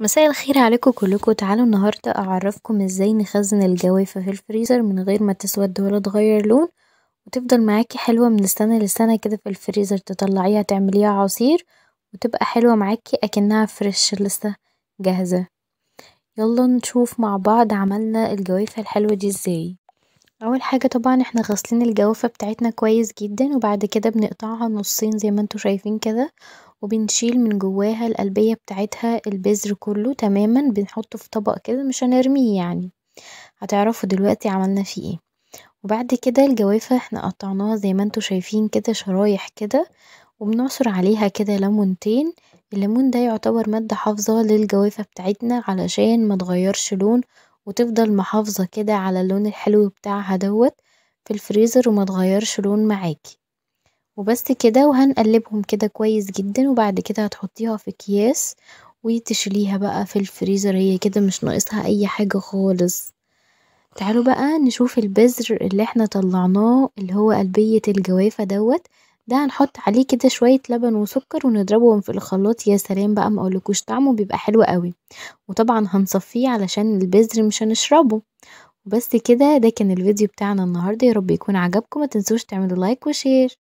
مساء الخير عليكم كلكم تعالوا النهاردة أعرفكم ازاي نخزن الجوافة في الفريزر من غير ما تسود ولا تغير لون وتفضل معاكي حلوة من سنة لسنة كده في الفريزر تطلعيها تعمليها عصير وتبقى حلوة معاكي أكنها فريش لسه جاهزة يلا نشوف مع بعض عملنا الجوافة الحلوة دي ازاي اول حاجة طبعا احنا غسلين الجوافة بتاعتنا كويس جدا وبعد كده بنقطعها نصين زي ما انتوا شايفين كده وبنشيل من جواها القلبية بتاعتها البذر كله تماما بنحطه في طبق كده مش هنرميه يعني هتعرفوا دلوقتي عملنا فيه ايه وبعد كده الجوافة احنا قطعناها زي ما انتوا شايفين كده شرايح كده وبنعصر عليها كده ليمونتين الليمون ده يعتبر مادة حافظة للجوافة بتاعتنا علشان ما تغيرش لون وتفضل محافظة كده على اللون الحلو بتاعها دوت في الفريزر وما تغيرش لون معاكي وبس كده وهنقلبهم كده كويس جدا وبعد كده هتحطيها في اكياس وتشيليها بقى في الفريزر هي كده مش ناقصها اي حاجة خالص تعالوا بقى نشوف البذر اللي احنا طلعناه اللي هو قلبية الجوافة دوت ده هنحط عليه كده شوية لبن وسكر ونضربهم في الخلاط يا سلام بقى ما اقولكوش طعمه بيبقى حلو قوي وطبعا هنصفيه علشان البذر مش هنشربه وبس كده ده كان الفيديو بتاعنا النهاردة يا رب يكون عجبكم ما تنسوش تعملوا لايك وشير